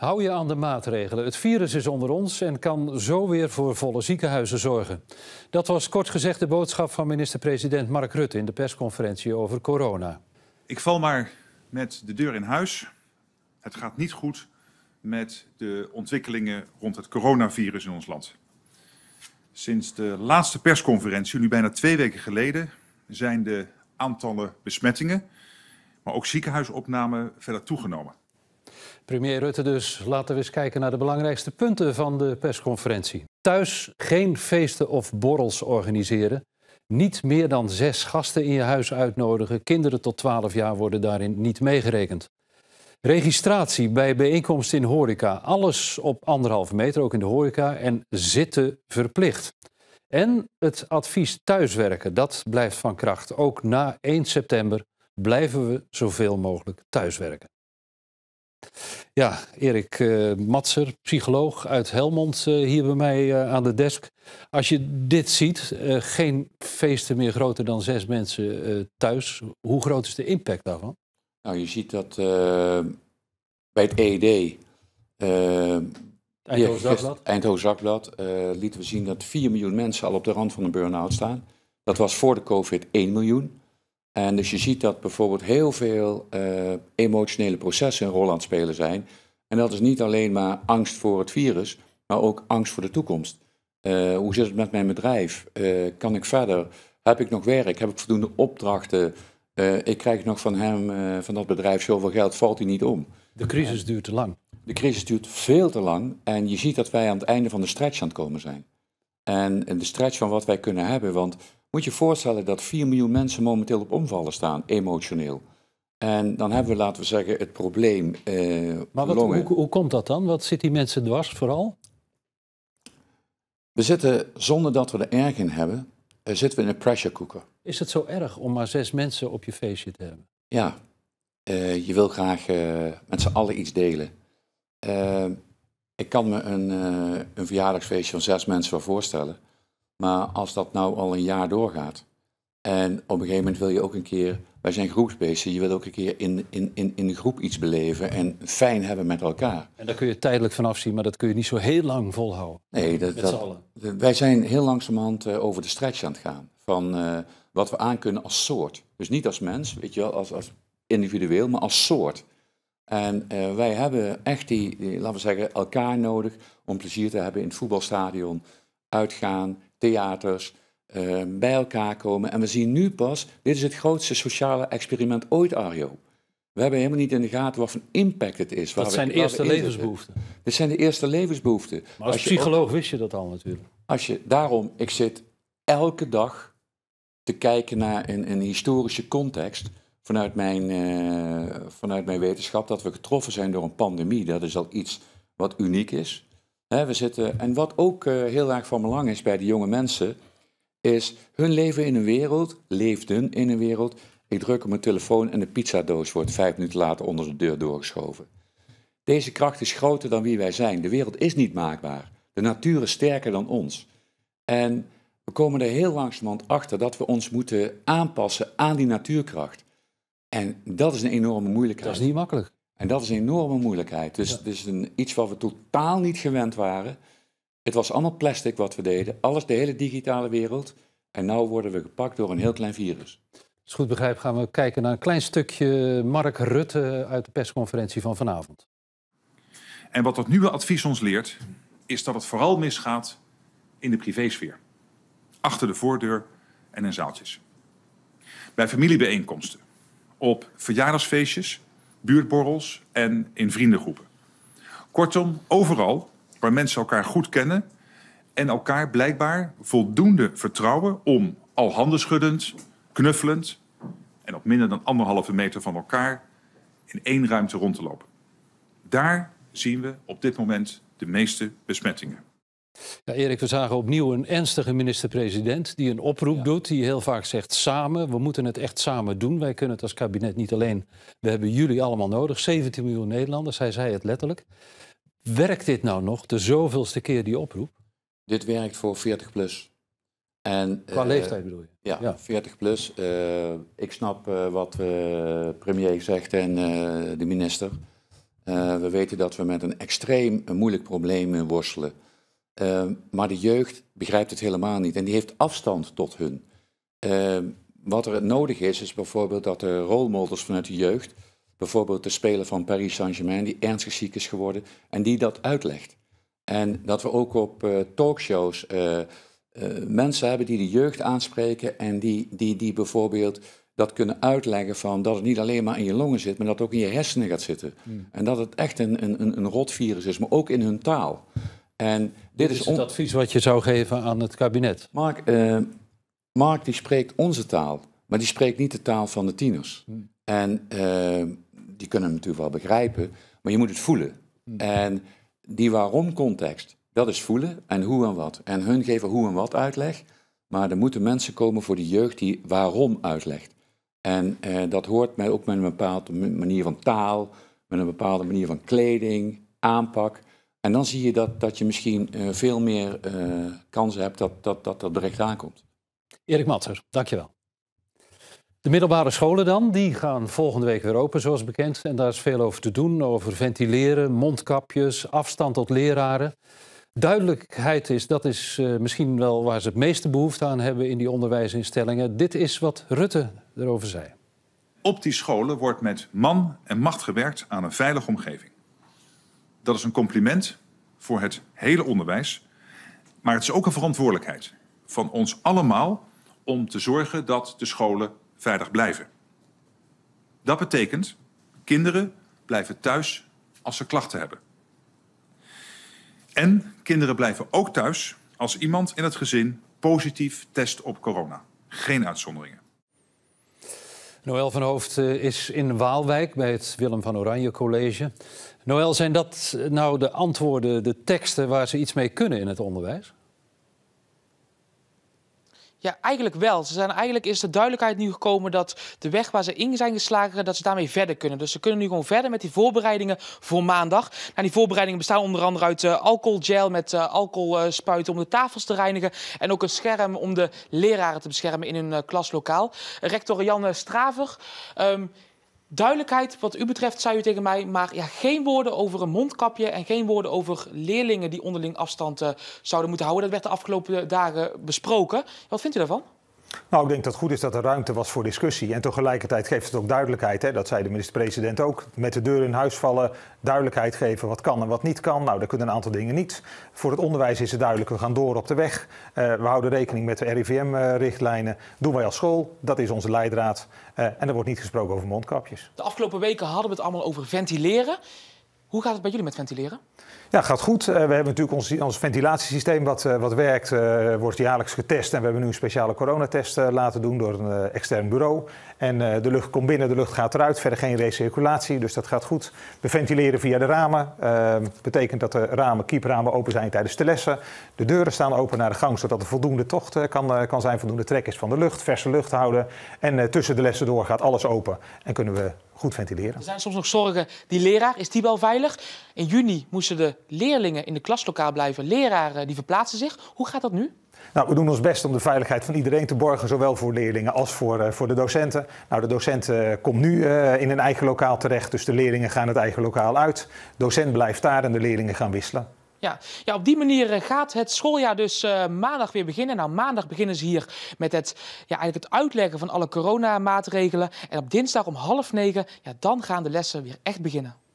Hou je aan de maatregelen. Het virus is onder ons en kan zo weer voor volle ziekenhuizen zorgen. Dat was kort gezegd de boodschap van minister-president Mark Rutte in de persconferentie over corona. Ik val maar met de deur in huis. Het gaat niet goed met de ontwikkelingen rond het coronavirus in ons land. Sinds de laatste persconferentie, nu bijna twee weken geleden, zijn de aantallen besmettingen, maar ook ziekenhuisopnamen verder toegenomen. Premier Rutte dus. Laten we eens kijken naar de belangrijkste punten van de persconferentie. Thuis geen feesten of borrels organiseren. Niet meer dan zes gasten in je huis uitnodigen. Kinderen tot 12 jaar worden daarin niet meegerekend. Registratie bij bijeenkomsten in horeca. Alles op anderhalve meter, ook in de horeca. En zitten verplicht. En het advies thuiswerken, dat blijft van kracht. Ook na 1 september blijven we zoveel mogelijk thuiswerken. Ja, Erik uh, eh, Matser, psycholoog uit Helmond, eh, hier bij mij eh, aan de desk. Als je dit ziet, geen feesten meer groter dan zes mensen thuis. Hoe groot is de impact daarvan? Nou, je ziet dat bij het e e EED, Eindhoven Zakblad, lieten we zien dat 4 miljoen mensen al op de rand van een burn-out staan. Dat was voor de COVID 1 miljoen. En dus je ziet dat bijvoorbeeld heel veel eh, emotionele processen een rol aan het spelen zijn. En dat is niet alleen maar angst voor het virus, maar ook angst voor de toekomst. Eh, hoe zit het met mijn bedrijf? Eh, kan ik verder? Heb ik nog werk? Heb ik voldoende opdrachten? ik krijg nog van hem, van dat bedrijf, zoveel geld. Valt hij niet om? De crisis duurt te lang. De crisis duurt veel te lang. En je ziet dat wij aan het einde van de stretch aan het komen zijn. En de stretch van wat wij kunnen hebben. Want moet je voorstellen dat 4 miljoen mensen momenteel op omvallen staan, emotioneel. En dan hebben we, laten we zeggen, het probleem. Eh, maar wat, hoe, hoe komt dat dan? Wat zit die mensen dwars vooral? We zitten, zonder dat we er erg in hebben, eh, zitten we in een pressure cooker. Is het zo erg om maar zes mensen op je feestje te hebben? Ja, eh, je wil graag eh, met z'n allen iets delen. ik kan me een, een verjaardagsfeestje van zes mensen wel voorstellen. Maar als dat nou al een jaar doorgaat. En op een gegeven moment wil je ook een keer. Wij zijn groepsbeesten. Je wil ook een keer in, in, in, in de groep iets beleven. En fijn hebben met elkaar. En daar kun je tijdelijk vanaf zien, Maar dat kun je niet zo heel lang volhouden. Nee, dat, dat, wij zijn heel langzamerhand eh, over de stretch aan het gaan. Van eh, wat we aan kunnen als soort. Dus niet als mens, weet je wel, als, als individueel. Maar als soort. En eh, wij hebben echt die, die, laten we zeggen, elkaar nodig om plezier te hebben in het voetbalstadion. Uitgaan, theaters eh, bij elkaar komen. En we zien nu pas, dit is het grootste sociale experiment ooit, Arjo. We hebben helemaal niet in de gaten wat voor impact het is. Dat zijn de eerste levensbehoeften. Dit zijn de eerste levensbehoeften. Maar als, psycholoog wist je dat al natuurlijk. Als je, daarom, ik zit elke dag te kijken naar een, een historische context vanuit mijn, eh, vanuit mijn wetenschap dat we getroffen zijn door een pandemie. Dat is al iets wat uniek is we zitten, en wat ook eh, heel erg van belang is bij de jonge mensen, is hun leven in een wereld, leefden in een wereld. Ik druk op mijn telefoon en de pizzadoos wordt vijf minuten later onder de deur doorgeschoven. Deze kracht is groter dan wie wij zijn. De wereld is niet maakbaar. De natuur is sterker dan ons. En we komen er heel langzamerhand achter dat we ons moeten aanpassen aan die natuurkracht. En dat is een enorme moeilijkheid. Dat is niet makkelijk. En dat is een enorme moeilijkheid. Dus, ja. dus iets wat we totaal niet gewend waren. Het was allemaal plastic wat we deden. Alles, de hele digitale wereld. En nu worden we gepakt door een heel klein virus. Als goed begrijp gaan we kijken naar een klein stukje Mark Rutte uit de persconferentie van vanavond. En wat dat nieuwe advies ons leert, is dat het vooral misgaat in de privésfeer. Achter de voordeur en in zaaltjes. Bij familiebijeenkomsten, op verjaardagsfeestjes buurtborrels en in vriendengroepen. Kortom, overal waar mensen elkaar goed kennen en elkaar blijkbaar voldoende vertrouwen om al handenschuddend, knuffelend en op minder dan anderhalve meter van elkaar in één ruimte rond te lopen. Daar zien we op dit moment de meeste besmettingen. Ja, Erik, we zagen opnieuw een ernstige minister-president die een oproep doet, die heel vaak zegt samen, we moeten het echt samen doen. Wij kunnen het als kabinet niet alleen, we hebben jullie allemaal nodig, 17 miljoen Nederlanders, hij zei het letterlijk. Werkt dit nou nog, de zoveelste keer die oproep? Dit werkt voor 40 plus. En, Qua eh, leeftijd bedoel je? Ja, 40 plus. Eh, ik snap eh, wat de premier zegt en de minister. we weten dat we met een extreem moeilijk probleem worstelen. Ehm, maar de jeugd begrijpt het helemaal niet en die heeft afstand tot hun. Ehm, wat er nodig is, is bijvoorbeeld dat de rolmodels vanuit de jeugd, bijvoorbeeld de speler van Paris Saint-Germain, die ernstig ziek is geworden, en die dat uitlegt. En dat we ook op eh, talkshows eh, eh, mensen hebben die de jeugd aanspreken en die, die, die bijvoorbeeld dat kunnen uitleggen van dat het niet alleen maar in je longen zit, maar dat het ook in je hersenen gaat zitten. Hmm. En dat het echt een, een, een rotvirus is, maar ook in hun taal. En dit, is, het advies wat je zou geven aan het kabinet. Mark, eh, Mark die spreekt onze taal, maar die spreekt niet de taal van de tieners. Hm. En eh, die kunnen hem natuurlijk wel begrijpen, maar je moet het voelen. Hm. En die waarom-context, dat is voelen en hoe en wat. En hun geven hoe en wat uitleg, maar er moeten mensen komen voor de jeugd die waarom uitlegt. En eh, dat hoort mij ook met een bepaalde manier van taal, met een bepaalde manier van kleding, aanpak. En dan zie je dat, dat je misschien eh, veel meer eh, kansen hebt dat, dat, dat dat direct aankomt. Erik Matser, dankjewel. De middelbare scholen dan, die gaan volgende week weer open, zoals bekend. En daar is veel over te doen, over ventileren, mondkapjes, afstand tot leraren. Duidelijkheid is, dat is eh, misschien wel waar ze het meeste behoefte aan hebben in die onderwijsinstellingen. Dit is wat Rutte erover zei. Op die scholen wordt met man en macht gewerkt aan een veilige omgeving. Dat is een compliment voor het hele onderwijs. Maar het is ook een verantwoordelijkheid van ons allemaal om te zorgen dat de scholen veilig blijven. Dat betekent, kinderen blijven thuis als ze klachten hebben. En kinderen blijven ook thuis als iemand in het gezin positief test op corona. Geen uitzonderingen. Noël van Hoofd eh, is in Waalwijk bij het Willem van Oranje College. Noël, zijn dat nou de antwoorden, de teksten waar ze iets mee kunnen in het onderwijs? Ja, eigenlijk wel. Ze zijn, eigenlijk is de duidelijkheid nu gekomen dat de weg waar ze in zijn geslagen, dat ze daarmee verder kunnen. Dus ze kunnen nu gewoon verder met die voorbereidingen voor maandag. Nou, die voorbereidingen bestaan onder andere uit uh, alcoholgel met uh, alcoholspuiten om de tafels te reinigen. En ook een scherm om de leraren te beschermen in hun eh, klaslokaal. Rector Jan Straver. Um, duidelijkheid wat u betreft, zei u tegen mij. Maar ja, geen woorden over een mondkapje en geen woorden over leerlingen die onderling afstand eh, zouden moeten houden. Dat werd de afgelopen dagen besproken. Wat vindt u daarvan? Nou, ik denk dat het goed is dat er ruimte was voor discussie. En tegelijkertijd geeft het ook duidelijkheid. Hè? Dat zei de minister-president ook. Met de deur in huis vallen, duidelijkheid geven wat kan en wat niet kan. Nou, daar kunnen een aantal dingen niet. Voor het onderwijs is het duidelijk, we gaan door op de weg. Eh, we houden rekening met de RIVM-richtlijnen. Doen wij als school, dat is onze leidraad. Eh, en er wordt niet gesproken over mondkapjes. De afgelopen weken hadden we het allemaal over ventileren. Hoe gaat het bij jullie met ventileren? Ja, gaat goed. Eh, we hebben natuurlijk ons, ventilatiesysteem wat, eh, wat werkt, eh, wordt jaarlijks getest. En we hebben nu een speciale coronatest laten doen door een extern bureau. En de lucht komt binnen, de lucht gaat eruit. Verder geen recirculatie, dus dat gaat goed. We ventileren via de ramen. Dat ehm, betekent dat de ramen, kiepramen open zijn tijdens de lessen. De deuren staan open naar de gang, zodat er voldoende tocht kan, kan zijn. Voldoende trek is van de lucht, verse lucht houden. En tussen de lessen door gaat alles open. En kunnen we goed ventileren. Er zijn soms nog zorgen. Die leraar, is die wel veilig? In juni moesten de leerlingen in de klaslokaal blijven. Leraren eh, die verplaatsen zich. Hoe gaat dat nu? Nou, we doen ons best om de veiligheid van iedereen te borgen, zowel voor leerlingen als voor, eh, voor de docenten. Nou, de docent eh, komt nu in een eigen lokaal terecht, dus de leerlingen gaan het eigen lokaal uit. De docent blijft daar en de leerlingen gaan wisselen. Ja. ja, op die manier eh, gaat het schooljaar dus eh, maandag weer beginnen. Nou, maandag beginnen ze hier met het, ja, eigenlijk het uitleggen van alle coronamaatregelen. En op dinsdag om half negen, ja, dan gaan de lessen weer echt beginnen.